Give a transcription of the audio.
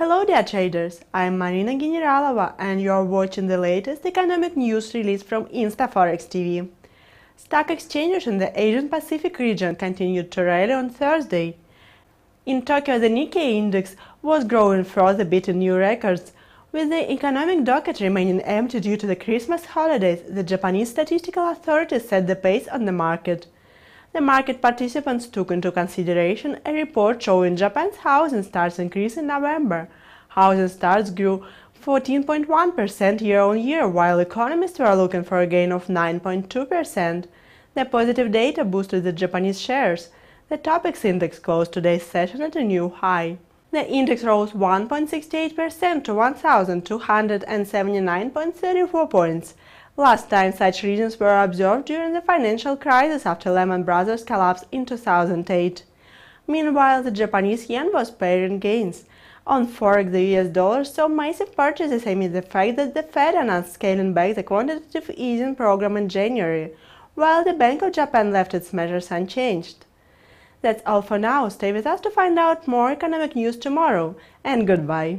Hello there traders, I'm Marina Generalova and you are watching the latest economic news release from InstaForex TV. Stock exchanges in the Asian Pacific region continued to rally on Thursday. In Tokyo, the Nikkei index was growing further beating new records. With the economic docket remaining empty due to the Christmas holidays, the Japanese statistical authorities set the pace on the market the market participants took into consideration a report showing Japan's housing starts increase in November. Housing starts grew 14.1% year-on-year, while economists were looking for a gain of 9.2%. The positive data boosted the Japanese shares. The TOPIX index closed today's session at a new high. The index rose 1.68% to 1,279.34 points. Last time such reasons were observed during the financial crisis after Lehman Brothers collapsed in 2008. Meanwhile, the Japanese yen was pairing gains. On Forex, the US dollar saw massive purchases amid the fact that the Fed announced scaling back the quantitative easing program in January, while the Bank of Japan left its measures unchanged. That's all for now. Stay with us to find out more economic news tomorrow, and goodbye.